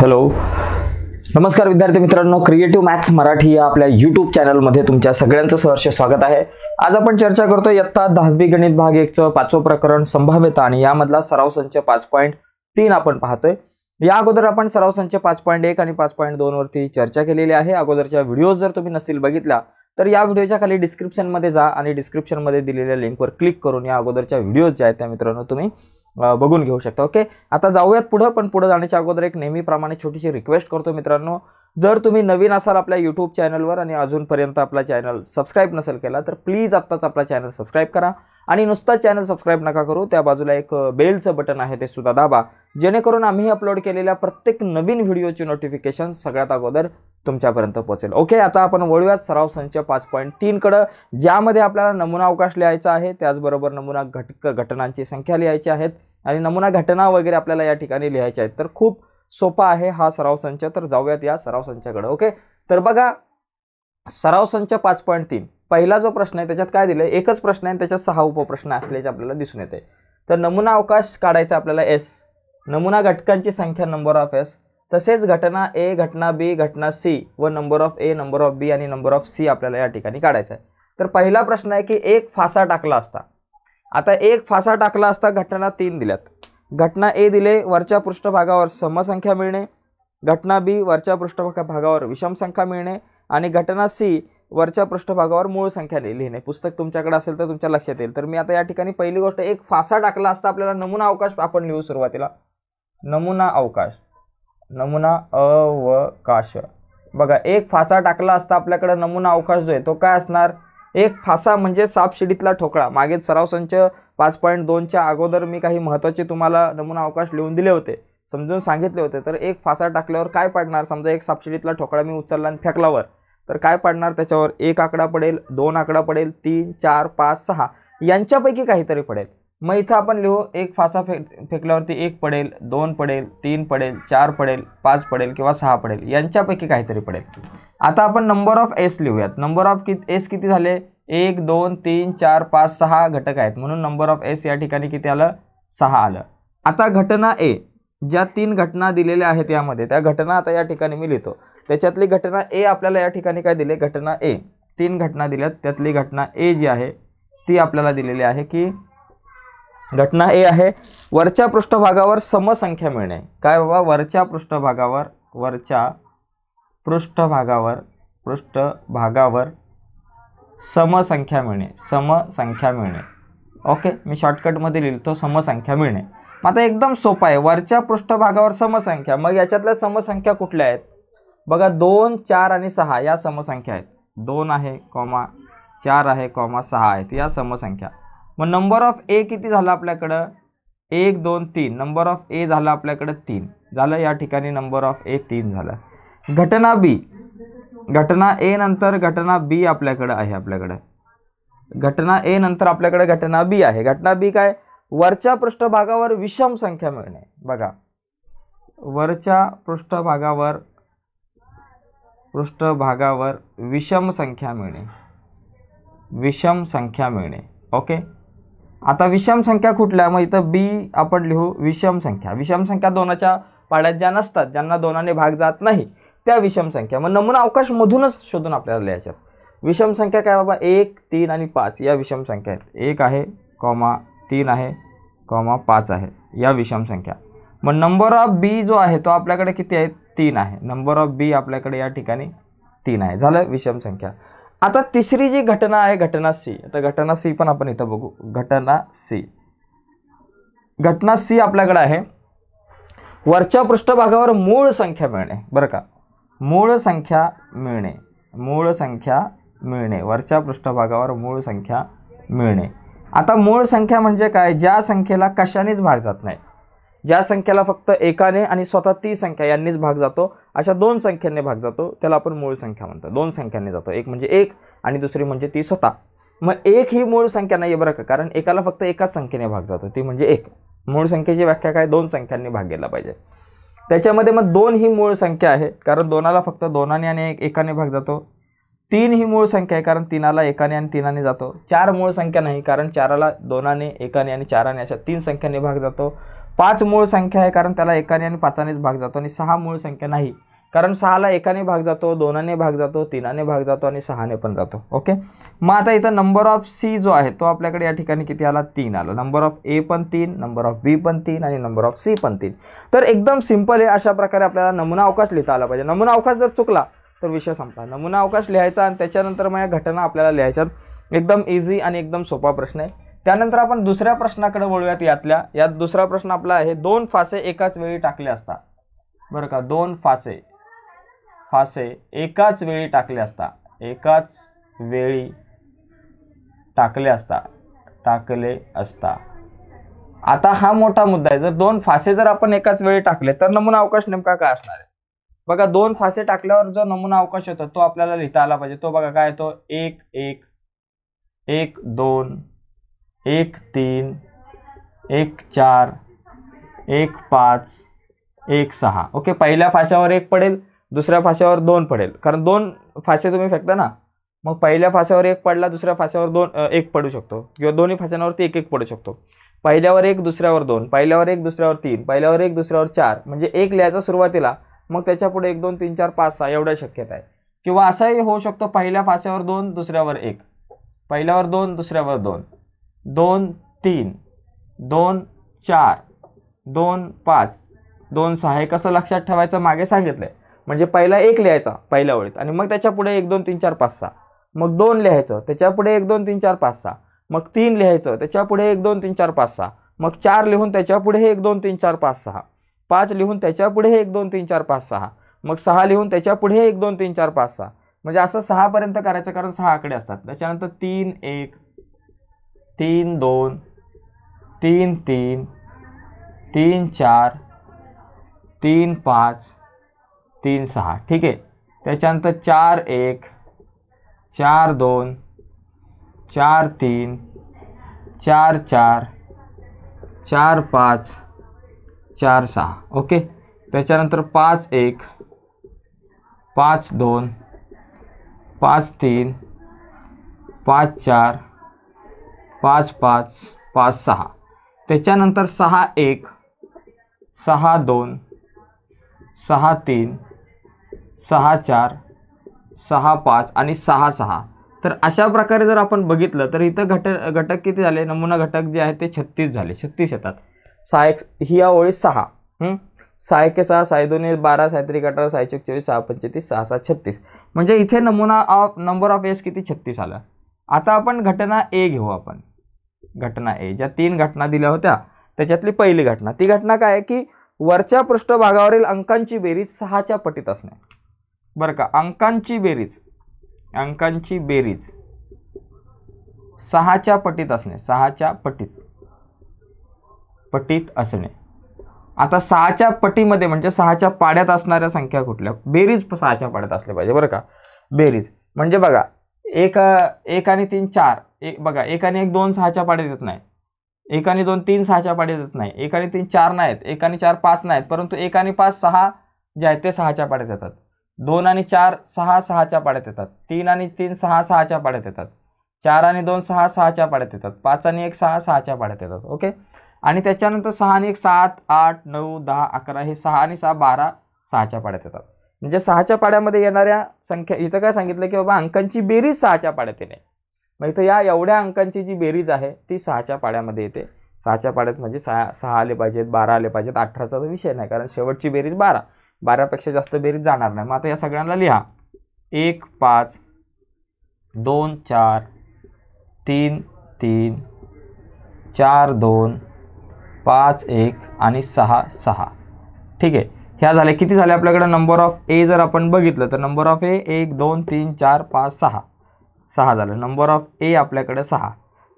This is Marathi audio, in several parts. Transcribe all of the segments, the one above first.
हॅलो नमस्कार विद्यार्थी मित्रांनो क्रिएटिव्ह मॅथ्स मराठी या आपल्या युट्यूब चॅनलमध्ये तुमच्या सगळ्यांचं सहर्ष स्वागत आहे आज आपण चर्चा करतोय इयत्ता दहावी गणित भाग एकचं पाचवं प्रकरण संभाव्यता आणि यामधला सराव संच पाच पॉईंट तीन आपण पाहतोय या अगोदर आपण सराव संच पाच पॉईंट एक आणि पाच पॉईंट दोन वरती चर्चा केलेली आहे अगोदरच्या व्हिडिओज जर तुम्ही नसतील बघितल्या तर या व्हिडिओच्या खाली डिस्क्रिप्शनमध्ये जा आणि डिस्क्रिप्शनमध्ये दिलेल्या लिंकवर क्लिक करून या अगोदरच्या व्हिडिओज ज्या आहेत त्या मित्रांनो तुम्ही बघून घेऊ शकता ओके आता जाऊयात पुढं पण पुढं जाण्याच्या अगोदर एक नेहमीप्रमाणे छोटीशी रिक्वेस्ट करतो मित्रांनो जर तुम्ही नवीन असाल आपल्या यूट्यूब चॅनलवर आणि अजूनपर्यंत आपला चॅनल सबस्क्राईब नसेल केला तर प्लीज आत्ताच आपला चॅनल सबस्क्राईब करा आणि नुसता चॅनल सबस्क्राईब नका करू त्या बाजूला एक बेलचं बटन आहे ते सुद्धा दाबा जेणेकरून आम्ही अपलोड केलेल्या प्रत्येक नवीन व्हिडिओची नोटिफिकेशन सगळ्यात अगोदर तुमच्यापर्यंत पोहोचेल ओके आता आपण वळूयात सराव संच पाच पॉईंट तीनकडं ज्यामध्ये आपल्याला नमुना अवकाश लिहायचा आहे त्याचबरोबर नमुना घटक घटनांची संख्या लिहायची आहेत आणि नमुना घटना वगैरे आपल्याला या ठिकाणी लिहायच्या आहेत तर खूप सोपा आहे हा सराव संच तर जाऊयात या सराव संचाकडे ओके तर बघा सराव संच पाच पॉईंट तीन पहिला जो प्रश्न आहे त्याच्यात काय दिलं एकच प्रश्न आहे आणि त्याच्यात सहा उपप्रश्न असल्याचे आपल्याला दिसून येते तर नमुना अवकाश काढायचा आपल्याला एस नमुना घटकांची संख्या नंबर ऑफ एस तसेच घटना ए घटना बी घटना सी व number of A number of B आणि नंबर ऑफ सी आपल्याला या ठिकाणी काढायचा आहे तर पहिला प्रश्न आहे की एक फासा टाकला असता आता एक फासा टाकला असता घटना तीन दिल्यात घटना ए दिले वरच्या पृष्ठभागावर समसंख्या मिळणे घटना बी वरच्या पृष्ठभागावर भागावर विषमसंख्या मिळणे आणि घटना सी वरच्या पृष्ठभागावर मूळ संख्या लिहिणे पुस्तक तुमच्याकडे असेल तर तुमच्या लक्षात येईल तर मी आता या ठिकाणी पहिली गोष्ट एक फासा टाकला असता आपल्याला नमुना अवकाश आपण लिहू सुरुवातीला नमुना अवकाश नमुना अवकाश बघा एक फासा टाकला असता आपल्याकडं नमुना अवकाश जो आहे तो काय असणार एक फासा म्हणजे सापशिडीतला ठोकळा मागे सराव संच पाच पॉईंट दोनच्या अगोदर मी काही महत्त्वाचे तुम्हाला नमुना अवकाश लिहून दिले होते समजून सांगितले होते तर एक फासा टाकल्यावर काय पडणार समजा एक सापशिडीतला ठोकळा मी उचलला आणि फेकलावर तर काय पडणार त्याच्यावर एक आकडा पडेल दोन आकडा पडेल तीन चार पाच सहा यांच्यापैकी काहीतरी पडेल मग इथं आपण लिहू एक फासा फेक फेकल्यावरती एक पडेल दोन पडेल तीन पडेल चार पडेल पाच पडेल किंवा सहा पडेल यांच्यापैकी काहीतरी पडेल आता आपण नंबर ऑफ एस लिहूयात नंबर ऑफ कि एस किती झाले एक दोन तीन चार पाच सहा घटक आहेत म्हणून नंबर ऑफ एस या ठिकाणी किती आलं सहा आलं आता घटना ए ज्या तीन घटना दिलेल्या आहेत यामध्ये त्या घटना आता या ठिकाणी मी लिहितो त्याच्यातली घटना ए आपल्याला या ठिकाणी काय दिले घटना ए तीन घटना दिल्यात त्यातली घटना ए जी आहे ती आपल्याला दिलेली आहे की घटना ए आहे वरच्या पृष्ठभागावर समसंख्या मिळणे काय बाबा वरच्या पृष्ठभागावर वरच्या पृष्ठभागावर पृष्ठभागावर समसंख्या मिळणे समसंख्या मिळणे ओके मी शॉर्टकटमध्ये लिहितो समसंख्या मिळणे मग आता एकदम सोपं आहे वरच्या पृष्ठभागावर समसंख्या मग याच्यातल्या समसंख्या कुठल्या आहेत बघा दोन चार आणि सहा या समसंख्या आहेत दोन आहे कॉमा चार आहे कॉमा सहा आहेत या समसंख्या मग नंबर ऑफ ए किती झाला आपल्याकडं एक दोन तीन नंबर ऑफ ए झाला आपल्याकडं तीन झालं या ठिकाणी नंबर ऑफ ए तीन झाला घटना बी घटना ए नंतर घटना बी आपल्याकडं आहे आपल्याकडं घटना ए नंतर आपल्याकडे घटना बी आहे घटना बी काय वरच्या पृष्ठभागावर विषम संख्या मिळणे बघा वरच्या पृष्ठभागावर पृष्ठभागावर विषम संख्या मिळणे विषम संख्या मिळणे ओके आता विषम संख्या कुठल्या मग इथं बी आपण लिहू विषम संख्या विषम संख्या दोनाच्या पाड्यात ज्या नसतात ज्यांना दोनाने भाग जात नाही त्या विषम संख्या मग नमुना अवकाश मधूनच शोधून आपल्याला लिहायच्यात विषम संख्या काय बाबा एक तीन आणि पाच या विषम संख्या आहेत एक आहे कॉमा तीन आहे कॉमा पाच आहे या विषम संख्या मग नंबर ऑफ बी जो आहे तो आपल्याकडे किती आहे तीन आहे नंबर ऑफ बी आपल्याकडे या ठिकाणी तीन आहे झालं विषम संख्या आता तिसरी जी घटना आहे घटना सी आता घटना सी पण आपण इथं बघू घटना सी घटना सी आपल्याकडे आहे वरच्या पृष्ठभागावर मूळ संख्या मिळणे बरं का मूळ संख्या मिळणे मूळ संख्या मिळणे वरच्या पृष्ठभागावर मूळ संख्या मिळणे आता मूळ संख्या म्हणजे काय ज्या संख्येला कशानेच भाग जात नाही ज्या संख्येला फक्त एकाने आणि स्वतः ती संख्या यांनीच भाग जातो अशा दोन संख्यांनी भाग जातो त्याला आपण मूळ संख्या म्हणतो दोन संख्यांनी जातो एक म्हणजे एक आणि दुसरी म्हणजे ती स्वतः मग एक ही मूळ संख्या नाही बरं का कारण एकाला फक्त एकाच संख्येने भाग जातो ती म्हणजे एक मूळ संख्येची व्याख्या काय दोन संख्यांनी भाग गेला पाहिजे त्याच्यामध्ये मग दोन ही मूळ संख्या आहे कारण दोनाला फक्त दोनाने आणि एकाने भाग जातो तीन ही मूळ संख्या आहे कारण तीनाला एकाने आणि तीनाने जातो चार मूळ संख्या नाही कारण चाराला दोनाने एकाने आणि चाराने अशा तीन संख्यांनी भाग जातो पाच मूळ संख्या आहे कारण त्याला एकाने आणि पाचानेच भाग जातो आणि सहा मूळ संख्या नाही कारण सहाला एकाने भाग जातो दोनाने भाग जातो तीनाने भाग जातो आणि सहाने पण जातो ओके मग आता इथं नंबर ऑफ सी जो आहे तो आपल्याकडे या ठिकाणी किती आला तीन आला नंबर ऑफ ए पण तीन नंबर ऑफ बी पण तीन आणि नंबर ऑफ सी पण तीन तर एकदम सिंपल आहे अशा प्रकारे आपल्याला नमुना अवकाश लिहिता आला पाहिजे नमुना अवकाश जर चुकला तर विषय संपला नमुना अवकाश लिहायचा आणि त्याच्यानंतर मग या घटना आपल्याला लिहायच्यात एकदम इझी आणि एकदम सोपा प्रश्न आहे त्यानंतर आपण दुसऱ्या प्रश्नाकडे वळूयात यातल्या यात दुसरा प्रश्न आपला आहे दोन फासे एकाच वेळी टाकले असता बरं का दोन फासे फासे एकाच वेळी टाकले असता एकाच वेळी टाकले असता टाकले असता आता हा मोठा मुद्दा आहे जर दोन फासे जर आपण एकाच वेळी टाकले तर नमुना अवकाश नेमका काय असणार आहे बघा दोन फासे टाकल्यावर जो नमुना अवकाश येतो तो आपल्याला लिहिता आला पाहिजे तो बघा काय येतो एक एक दोन एक तीन एक चार एक पाच एक सहा ओके पहिल्या फाश्यावर एक पडेल दुसऱ्या फाश्यावर दोन पडेल कारण दोन फासे तुम्ही फेकता ना मग पहिल्या फाशावर एक पडला दुसऱ्या फाश्यावर दोन एक पडू शकतो किंवा दोन्ही फाश्यांवरती एक एक पडू शकतो पहिल्यावर एक दुसऱ्यावर दोन पहिल्यावर एक दुसऱ्यावर तीन पहिल्यावर एक दुसऱ्यावर चार म्हणजे एक लिहायचा सुरुवातीला मग त्याच्यापुढे एक दोन तीन चार पाच सहा एवढ्या शक्यता आहे किंवा असंही होऊ शकतो पहिल्या फाश्यावर दोन दुसऱ्यावर एक पहिल्यावर दोन दुसऱ्यावर दोन दोन तीन दोन चार दोन पाच दोन सहा हे कसं लक्षात ठेवायचं मागे सांगितलं आहे म्हणजे पहिला एक लिहायचा पहिल्या ओळीत आणि मग त्याच्यापुढे एक दोन तीन चार पाच सहा मग दोन लिहायचं त्याच्यापुढे एक दोन तीन चार पाच सहा मग तीन लिहायचं त्याच्यापुढे एक दोन तीन चार पाच सहा मग चार लिहून त्याच्यापुढे एक दोन तीन चार पाच सहा पाच लिहून त्याच्यापुढे एक दोन तीन चार पाच सहा मग सहा लिहून त्याच्यापुढे एक दोन तीन चार पाच सहा म्हणजे असं सहापर्यंत करायचं कारण सहा आकडे असतात त्याच्यानंतर तीन एक तीन दोन तीन तीन तीन चार तीन पाच तीन सहा ठीक है त्याच्यानंतर चार एक चार दोन चार तीन चार चार चार पाच चार सहा ओके पांच एक पांच दोन पांच तीन पांच चार पाच पाच पाच सहा त्याच्यानंतर सहा एक सहा दोन सहा तीन सहा चार सहा पाच आणि सहा सहा तर अशा प्रकारे जर आपण बघितलं तर इथं घट घटक किती झाले नमुना घटक जे आहेत ते छत्तीस झाले छत्तीस येतात सहा एक ही या ओळी सहा सहा एक सहा साय दोन्ही बारा त्रिक अठरा एक चोवीस सहा पंचेतीस सहा सहा छत्तीस म्हणजे इथे नमुना ऑफ नंबर ऑफ एस किती छत्तीस आला आता आपण घटना ए घेऊ आपण घटना ए ज्या तीन घटना दिल्या होत्या त्याच्यातली पहिली घटना ती घटना काय आहे की वरच्या पृष्ठभागावरील अंकांची बेरीज सहाच्या पटीत असणे बरं का अंकांची बेरीज अंकांची बेरीज सहाच्या पटीत असणे सहाच्या पटीत पटीत असणे आता सहाच्या पटीमध्ये म्हणजे सहाच्या पाड्यात असणाऱ्या संख्या कुठल्या बेरीज सहाच्या पाड्यात असल्या पाहिजे बरं का बेरीज म्हणजे बघा एक एक आणि तीन चार एक बघा एक आणि एक दोन सहाच्या पाड्यात येत नाही एक आणि दोन तीन सहाच्या पाड्यात देत नाही एक आणि तीन चार नाहीत एक आणि चार पाच नाहीत परंतु एक आणि पाच सहा जे आहेत ते सहाच्या पाड्यात येतात दोन आणि चार सहा सहाच्या पाड्यात येतात तीन आणि तीन सहा सहाच्या पाड्यात येतात चार आणि दोन सहा सहाच्या पाड्यात येतात पाच आणि एक सहा सहाच्या पाड्यात येतात ओके आणि त्याच्यानंतर सहा आणि एक सात आठ नऊ दहा अकरा हे सहा आणि सहा बारा सहाच्या पाड्यात येतात म्हणजे सहाच्या पाड्यामध्ये येणाऱ्या संख्या इथं काय सांगितलं की बाबा अंकांची बेरीज सहाच्या पाड्यात येणे मग इथं या एवढ्या अंकांची जी बेरीज आहे ती सहाच्या पाड्यामध्ये येते सहाच्या पाड्यात म्हणजे सहा सहा आले पाहिजेत बारा आले पाहिजेत अठराचा विषय नाही कारण शेवटची बेरीज बारा बारापेक्षा जास्त बेरीज जाणार नाही मग आता या सगळ्यांना लिहा एक पाच दोन चार तीन तीन चार दोन पाच एक आणि सहा सहा ठीक आहे ह्या झाल्या किती झाले आपल्याकडं नंबर ऑफ ए जर आपण बघितलं तर नंबर ऑफ ए एक दोन तीन चार पाच सहा सहा झालं नंबर ऑफ ए आपल्याकडं सहा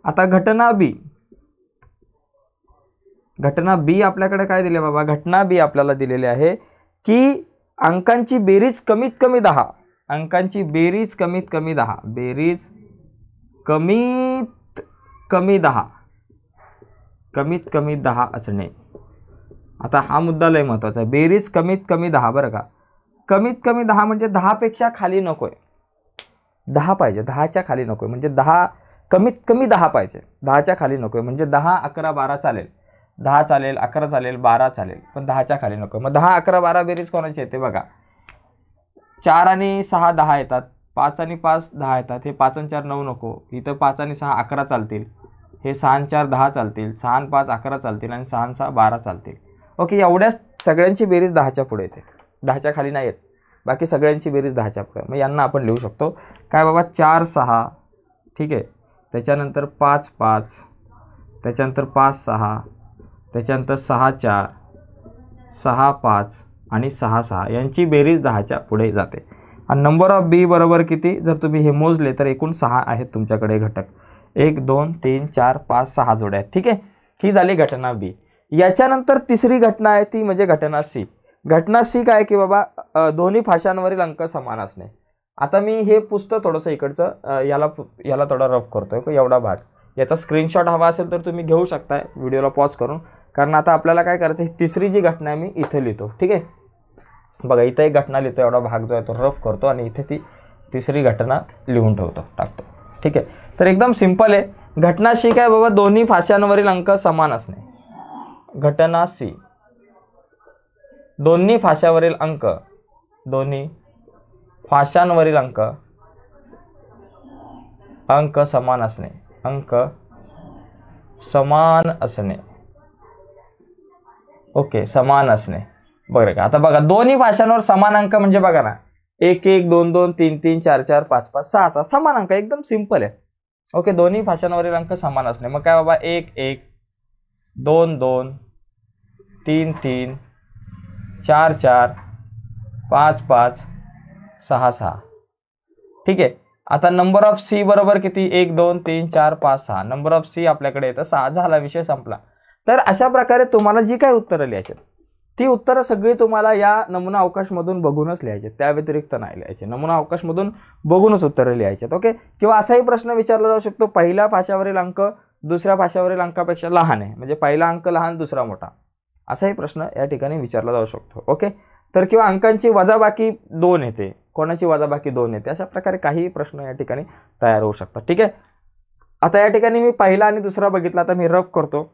आता घटना बी घटना बी आपल्याकडे काय दिले बाबा घटना बी आपल्याला दिलेली आहे की अंकांची बेरीज कमीत कमी दहा अंकांची बेरीज कमीत कमी दहा बेरीज कमीत कमी दहा कमीत कमी दहा असणे आता हा मुद्दा लय महत्त्वाचा आहे बेरीज कमीत कमी दहा बरं का कमीत कमी दहा म्हणजे दहापेक्षा खाली नको आहे दहा पाहिजे दहाच्या खाली नको आहे म्हणजे दहा कमीत कमी दहा पाहिजे दहाच्या खाली नको आहे म्हणजे दहा अकरा बारा चालेल दहा चालेल अकरा चालेल बारा चालेल पण दहाच्या खाली नको मग दहा अकरा बारा बेरीज कोणाची येते बघा चार आणि सहा दहा येतात पाच आणि पाच दहा येतात हे पाच आणि चार नऊ नको इथं पाच आणि सहा अकरा चालतील हे सहा चार दहा चालतील सहा पाच अकरा चालतील आणि सहा सहा बारा चालतील ओके एवढ्या सगळ्यांची बेरीज दहाच्या पुढे येते दहाच्या खाली नाही येत बाकी सगळ्यांची बेरीज दहाच्या पुढे मग यांना आपण लिहू शकतो काय बाबा चार सहा ठीक आहे त्याच्यानंतर पाच पाच त्याच्यानंतर पाच सहा त्याच्यानंतर सहा चार सहा पाच आणि सहा सहा यांची बेरीज दहाच्या पुढे जाते आणि नंबर ऑफ बी बरोबर किती जर तुम्ही हे मोजले तर एकूण सहा आहेत तुमच्याकडे घटक एक दोन तीन चार पाच सहा जोड्या आहेत ठीक आहे ही झाली घटना बी याच्यानंतर तिसरी घटना आहे ती म्हणजे घटना सी घटना सी काय की बाबा दोन्ही फाशांवरील अंक समान असणे आता मी हे पुस्तक थोडंसं इकडचं याला याला थोडा रफ करतो आहे एवढा भाग याचा स्क्रीनशॉट हवा असेल तर तुम्ही घेऊ शकता व्हिडिओला पॉज करून कारण आता आपल्याला काय करायचं ही तिसरी जी घटना आहे मी इथे लिहितो ठीक आहे बघा इथं एक घटना लिहितो एवढा भाग जो आहे तो रफ करतो आणि इथे ती तिसरी घटना लिहून ठेवतो टाकतो ठीक आहे तर एकदम सिंपल आहे घटना सी काय बाबा दोन्ही फाश्यांवरील अंक समान असणे घटना सी दोन्ही फाशावरील अंक दोन्ही फाशांवरील अंक अंक समान असणे अंक समान असणे ओके समान असणे बरं का आता बघा दोन्ही फाशांवर समान अंक म्हणजे बघा ना एक एक दोन दोन तीन तीन चार चार पाच पाच सहा समान अंक एकदम सिंपल आहे ओके दोन्ही फाशांवरील अंक समान असणे मग काय बाबा एक एक दोन दोन तीन तीन चार चार पाच पाच सहा सहा ठीक आहे आता नंबर ऑफ सी बरोबर किती एक दोन तीन चार पाच सहा नंबर ऑफ सी आपल्याकडे येतं सहा झाला विषय संपला तर अशा प्रकारे तुम्हाला जी काय उत्तरं लिहायची ती उत्तरं सगळी तुम्हाला या नमुना अवकाशमधून बघूनच लिहायचे त्या व्यतिरिक्त नाही लिहायचे नमुना अवकाशमधून बघूनच उत्तरं लिहायचे ओके किंवा असाही प्रश्न विचारला जाऊ शकतो पहिल्या पाशावरील अंक दुसऱ्या भाषेवरील अंकापेक्षा लहान आहे म्हणजे पहिला अंक लहान दुसरा मोठा असाही प्रश्न या ठिकाणी विचारला जाऊ शकतो ओके तर किंवा अंकांची वजाबाकी दोन येते कोणाची वजाबाकी दोन येते अशा प्रकारे काही प्रश्न या ठिकाणी तयार होऊ शकतात ठीक आहे आता या ठिकाणी मी पहिला आणि दुसरा बघितला आता मी रफ करतो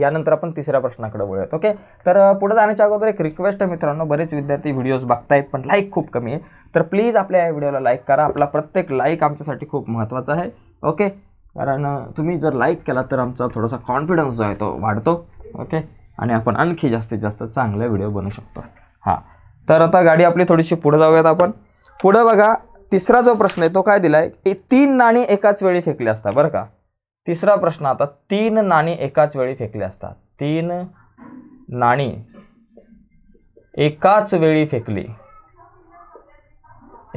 यानंतर आपण तिसऱ्या प्रश्नाकडे वळूयात ओके तर पुढे जाण्याच्या अगोदर एक रिक्वेस्ट आहे मित्रांनो बरेच विद्यार्थी व्हिडिओज बघतायत पण लाईक खूप कमी आहे तर प्लीज आपल्या या व्हिडिओला लाईक करा आपला प्रत्येक लाईक आमच्यासाठी खूप महत्त्वाचा आहे ओके कारण तुम्ही जर लाईक केला तर आमचा थोडासा कॉन्फिडन्स जो आहे तो वाढतो ओके आणि आपण आणखी जास्तीत जास्त चांगले व्हिडिओ बनवू शकतो हां तर आता गाडी आपली थोडीशी पुढे जाऊयात आपण पुढं बघा तिसरा जो प्रश्न आहे तो काय दिला आहे तीन नाणी एकाच वेळी फेकली असतात बरं का तिसरा प्रश्न आता तीन नाणी एकाच वेळी फेकली असतात तीन नाणी एकाच वेळी फेकली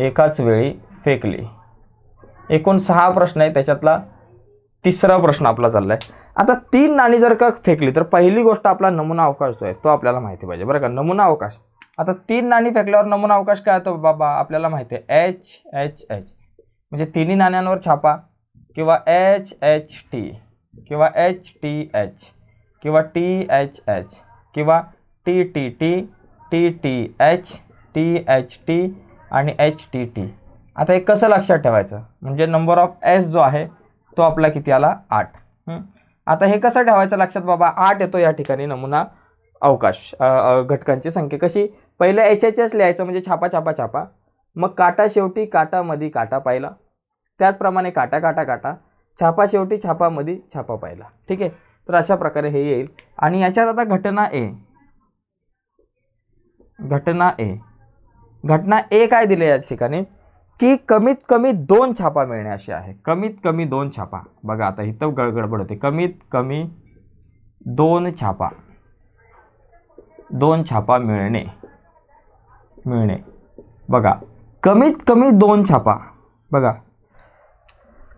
एकाच वेळी फेकली एकूण सहा प्रश्न आहे त्याच्यातला तिसरा प्रश्न आपला चाललाय आता तीन नाणी जर का फेकली तर पहिली गोष्ट आपला नमुना अवकाश जो आहे तो आपल्याला माहिती पाहिजे बरं का नमुना अवकाश आता तीन नाणी फेकल्यावर नमुना अवकाश काय होतो बाबा आपल्याला माहिती आहे एच एच एच म्हणजे तिन्ही नाण्यांवर छापा किंवा एच एच टी किंवा एच टी एच किंवा टी एच एच किंवा T T T T T H T H T आणि एच टी टी आता हे कसं लक्षात ठेवायचं म्हणजे नंबर ऑफ एस जो आहे तो आपला किती आला आठ आता हे कसं ठेवायचं लक्षात बाबा आठ येतो या ठिकाणी नमुना अवकाश घटकांची संख्या कशी पहिलं एच एच एस लिहायचं म्हणजे छापा छापा छापा मग काटा शेवटी काटामध्ये काटा पाहिला त्याचप्रमाणे काटा काटा काटा छापा शेवटी छापामध्ये छापा पाहिला ठीक आहे तर अशा प्रकारे हे येईल आणि याच्यात आता घटना ए घटना ए घटना ए काय दिले या ठिकाणी की कमीत कमी दोन छापा मिळणे अशी आहे कमीत कमी दोन छापा बघा आता इथं गडगडबड होते कमीत कमी दोन छापा दोन छापा मिळणे मिळणे बघा कमीत कमी दोन छापा बघा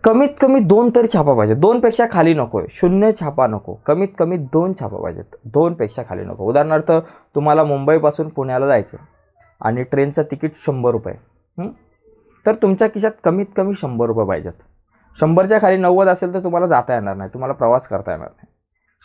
कमीत कमी दोन तरी छापा पाहिजे दोनपेक्षा खाली नको शून्य छापा नको कमीत कमी दोन छापा पाहिजेत दोनपेक्षा खाली नको उदाहरणार्थ तुम्हाला मुंबईपासून पुण्याला जायचं आणि ट्रेनचं तिकीट शंभर रुपये तर तुमच्या खिशात कमीत कमी शंभर रुपये पाहिजेत शंभरच्या खाली नव्वद असेल तर तुम्हाला जाता येणार नाही तुम्हाला प्रवास करता येणार नाही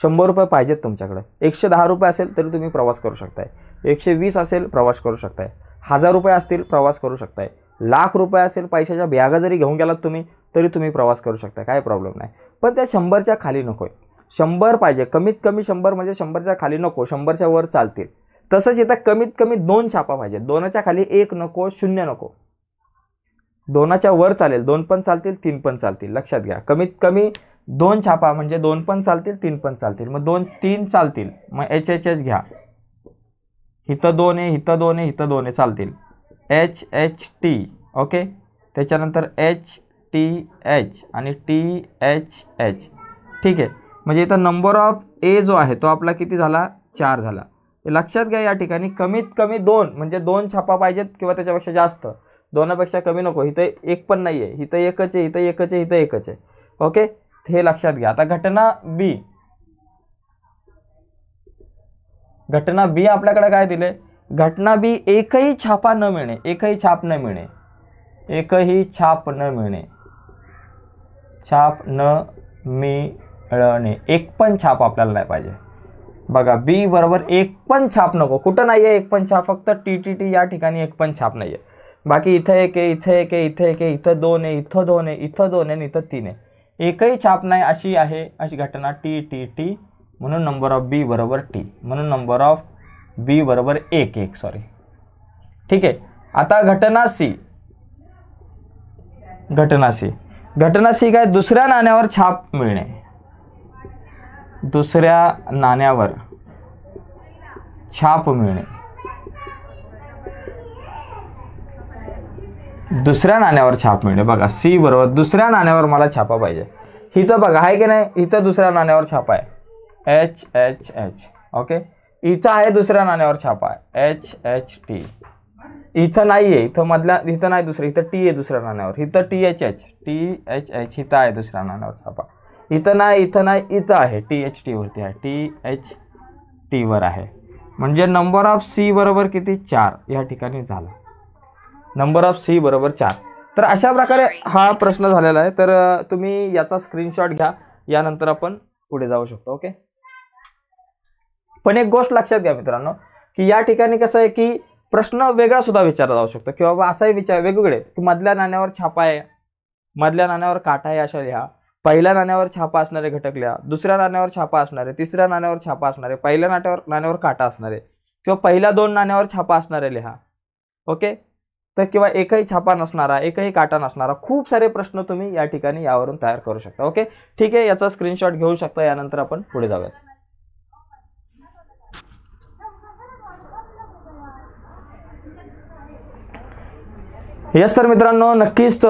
शंभर रुपये पाहिजेत तुमच्याकडे एकशे दहा रुपये असेल तरी तुम्ही प्रवास करू शकताय एकशे वीस असेल प्रवास करू शकताय हजार रुपये असतील प्रवास करू शकताय लाख रुपये असेल पैशाच्या ब्यागा जरी घेऊन गेलात तुम्ही तरी तुम्ही प्रवास करू शकता काय प्रॉब्लेम नाही पण त्या शंभरच्या खाली नको आहे शंभर पाहिजे कमीत कमी शंभर म्हणजे शंभरच्या खाली नको शंभरच्या वर चालतील तसंच इथं कमीत कमी दोन छापा पाहिजे दोनाच्या खाली एक नको शून्य नको दोनाच्या वर चालेल दोन पण चालतील तीन पण चालतील लक्षात घ्या कमीत कमी दोन छापा म्हणजे दोन पण चालतील तीन पण चालतील मग दोन तीन चालतील मग एच एच एच घ्या हिथं दोन आहे हिथं दोन आहे हिथं दोन आहे चालतील एच एच टी ओके त्याच्यानंतर एच टी एच आणि टी एच एच ठीक आहे म्हणजे इथं नंबर ऑफ ए जो आहे तो आपला किती झाला चार झाला लक्षात घ्या या ठिकाणी कमीत कमी दोन म्हणजे दोन छापा पाहिजेत किंवा त्याच्यापेक्षा जास्त दोनापेक्षा कमी नको इथं एक पण नाही आहे इथं एकच आहे इथं एकच आहे इथं एकच आहे ओके हे लक्षात घ्या आता घटना बी घटना बी आपल्याकडे काय दिले घटना बी एकही छापा न मिळणे एकही छाप न मिळणे एकही छाप न मिळणे छाप न मिळणे एक पण छाप आपल्याला नाही पाहिजे बघा बी बरोबर एक पण छाप नको कुठं नाही आहे एक पण छाप फक्त टी टी टी या ठिकाणी एक पण छाप नाही आहे बाकी इथं एक आहे इथं एक आहे इथं एक आहे इथं दोन आहे इथं दोन आहे इथं दोन आहे आणि इथं तीन आहे एकही छाप नाही अशी आहे अशी घटना टी टी टी म्हणून नंबर ऑफ बी बरोबर टी म्हणून नंबर ऑफ बी बरोबर एक एक सॉरी ठीक आहे आता घटना सी घटना सी घटना सी काय दुसऱ्या नाण्यावर छाप मिळणे दुसऱ्या नाण्यावर छाप मिळणे दुसऱ्या नाण्यावर छाप मिळणे बघा सी बरोबर दुसऱ्या नाण्यावर मला छापा पाहिजे इथं बघा आहे की नाही इथं दुसऱ्या नाण्यावर छापा आहे एच एच एच ओके इथं आहे दुसऱ्या नाण्यावर छापा आहे एच एच टी इथं नाही आहे इथं मधल्या इथं नाही दुसरं इथं टी आहे दुसऱ्या नाण्यावर इथं T H H T H H इथं आहे दुसऱ्या नाण्यावर छापा इथं नाही इथं नाही इथं आहे टी एच टीवरती आहे टी एच टीवर आहे म्हणजे नंबर ऑफ सी बरोबर किती चार या ठिकाणी झाला नंबर ऑफ सी बरोबर चार तर अशा प्रकारे हा प्रश्न झालेला आहे तर तुम्ही याचा स्क्रीनशॉट घ्या यानंतर आपण पुढे जाऊ शकतो ओके पण एक गोष्ट लक्षात घ्या मित्रांनो की या ठिकाणी कसं आहे की प्रश्न वेगळा सुद्धा विचारला जाऊ शकतो किंवा असाही विचार वेगवेगळे की मधल्या नाण्यावर छापा आहे मधल्या नाण्यावर काटा आहे अशा लिहा पहिल्या नाण्यावर छापा असणारे घटक लिहा दुसऱ्या नाण्यावर छापा असणारे तिसऱ्या नाण्यावर छापा असणारे पहिल्या नाट्यावर नाण्यावर काटा असणारे किंवा पहिल्या दोन नाण्यावर छापा असणारे लिहा ओके तर किंवा एकही छापा नसणारा एकही काटा नसणारा खूप सारे प्रश्न तुम्ही या ठिकाणी यावरून तयार करू शकता ओके ठीक आहे याचा स्क्रीनशॉट घेऊ शकता यानंतर आपण पुढे जाऊयात यस तर मित्रांनो नक्कीच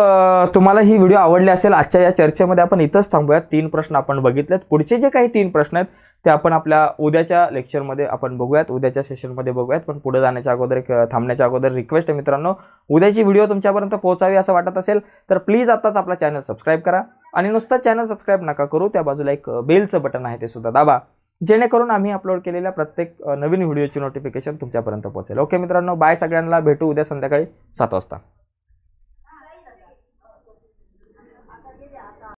तुम्हाला ही व्हिडिओ आवडली असेल आजच्या या चर्चेमध्ये आपण इथंच थांबूयात तीन प्रश्न आपण बघितलेत पुढचे जे काही तीन प्रश्न आहेत ते आपण आपल्या उद्याच्या लेक्चरमध्ये आपण बघूयात उद्याच्या सेशनमध्ये बघूयात पण पुढे जाण्याच्या अगोदर एक थांबण्याच्या अगोदर रिक्वेस्ट आहे मित्रांनो उद्याची व्हिडिओ तुमच्यापर्यंत पोहोचावी असं वाटत असेल तर प्लीज आत्ताच आपला चॅनल सबस्क्राईब करा आणि नुसतं चॅनल सबस्क्राईब नका करू त्या बाजूला एक बेलचं बटन आहे ते सुद्धा दाबा जेणेकरून आम्ही अपलोड केलेल्या प्रत्येक नवीन व्हिडिओची नोटिफिकेशन तुमच्यापर्यंत पोहोचेल ओके मित्रांनो बाय सगळ्यांना भेटू उद्या संध्याकाळी सात वाजता